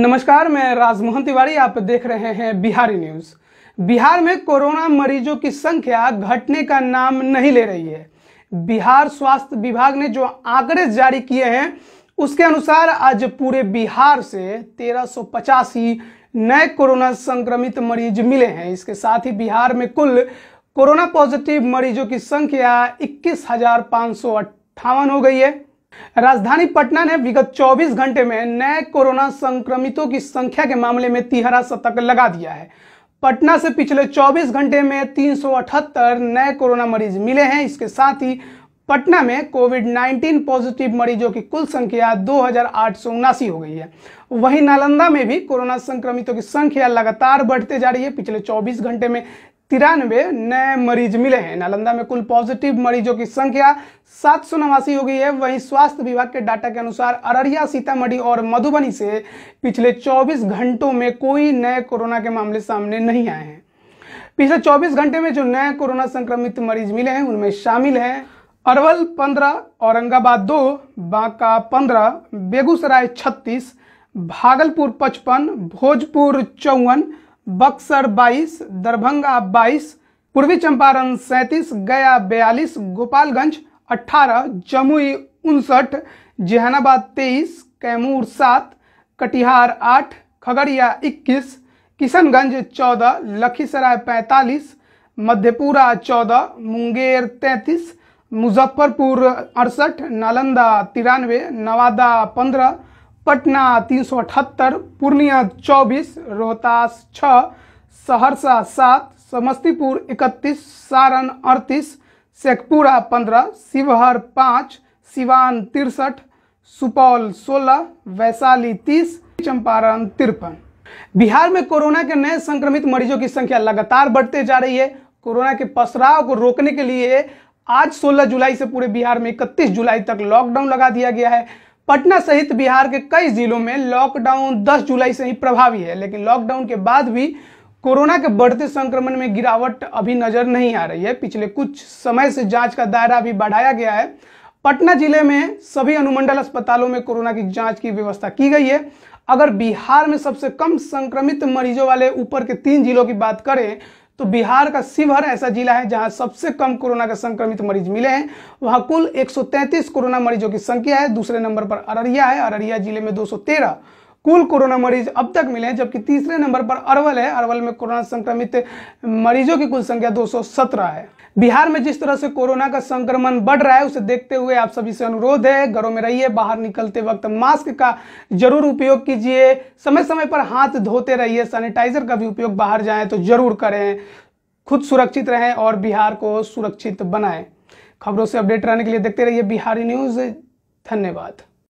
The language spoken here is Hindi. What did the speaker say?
नमस्कार मैं राजमोहन तिवारी आप देख रहे हैं बिहारी न्यूज बिहार में कोरोना मरीजों की संख्या घटने का नाम नहीं ले रही है बिहार स्वास्थ्य विभाग ने जो आंकड़े जारी किए हैं उसके अनुसार आज पूरे बिहार से तेरह नए कोरोना संक्रमित मरीज मिले हैं इसके साथ ही बिहार में कुल कोरोना पॉजिटिव मरीजों की संख्या इक्कीस हो गई है राजधानी पटना ने विगत 24 घंटे में नए कोरोना संक्रमितों की संख्या के मामले में तिहरा शतक लगा दिया है पटना से पिछले 24 घंटे में तीन नए कोरोना मरीज मिले हैं इसके साथ ही पटना में कोविड 19 पॉजिटिव मरीजों की कुल संख्या दो हो गई है वहीं नालंदा में भी कोरोना संक्रमितों की संख्या लगातार बढ़ते जा रही है पिछले 24 घंटे में तिरानवे नए मरीज मिले हैं नालंदा में कुल पॉजिटिव मरीजों की संख्या सात सौ नवासी हो गई है वहीं स्वास्थ्य विभाग के डाटा के अनुसार अररिया सीतामढ़ी और मधुबनी से पिछले 24 घंटों में कोई नए कोरोना के मामले सामने नहीं आए हैं पिछले 24 घंटे में जो नए कोरोना संक्रमित मरीज मिले हैं उनमें शामिल हैं अरवल पंद्रह औरंगाबाद दो बांका पंद्रह बेगूसराय छत्तीस भागलपुर पचपन भोजपुर चौवन बक्सर 22, दरभंगा 22, पूर्वी चंपारण 37, गया 42, गोपालगंज 18, जमुई उनसठ जहानाबाद 23, कैमूर 7, कटिहार 8, खगड़िया 21, किशनगंज 14, लखीसराय 45, मधेपुरा 14, मुंगेर 33, मुजफ्फरपुर अड़सठ नालंदा तिरानवे नवादा पंद्रह पटना तीन सौ अठहत्तर पूर्णिया चौबीस रोहतास छः सहरसा सात समस्तीपुर इकतीस सारण अड़तीस शेखपुरा पंद्रह शिवहर पाँच सिवान तिरसठ सुपौल सोलह वैशाली तीस चंपारण तिरपन बिहार में कोरोना के नए संक्रमित मरीजों की संख्या लगातार बढ़ते जा रही है कोरोना के पसराव को रोकने के लिए आज 16 जुलाई से पूरे बिहार में 31 जुलाई तक लॉकडाउन लगा दिया गया है पटना सहित बिहार के कई जिलों में लॉकडाउन 10 जुलाई से ही प्रभावी है लेकिन लॉकडाउन के बाद भी कोरोना के बढ़ते संक्रमण में गिरावट अभी नजर नहीं आ रही है पिछले कुछ समय से जांच का दायरा भी बढ़ाया गया है पटना जिले में सभी अनुमंडल अस्पतालों में कोरोना की जांच की व्यवस्था की गई है अगर बिहार में सबसे कम संक्रमित मरीजों वाले ऊपर के तीन जिलों की बात करें तो बिहार का शिवहर ऐसा जिला है जहां सबसे कम कोरोना के संक्रमित मरीज मिले हैं वहां कुल 133 कोरोना मरीजों की संख्या है दूसरे नंबर पर अररिया है अररिया जिले में 213 कुल कोरोना मरीज अब तक मिले हैं जबकि तीसरे नंबर पर अरवल है अरवल में कोरोना संक्रमित मरीजों की कुल संख्या 217 है बिहार में जिस तरह से कोरोना का संक्रमण बढ़ रहा है उसे देखते हुए आप सभी से अनुरोध है घरों में रहिए बाहर निकलते वक्त मास्क का जरूर उपयोग कीजिए समय समय पर हाथ धोते रहिए सैनिटाइजर का भी उपयोग बाहर जाएं तो जरूर करें खुद सुरक्षित रहें और बिहार को सुरक्षित बनाएं खबरों से अपडेट रहने के लिए देखते रहिए बिहारी न्यूज़ धन्यवाद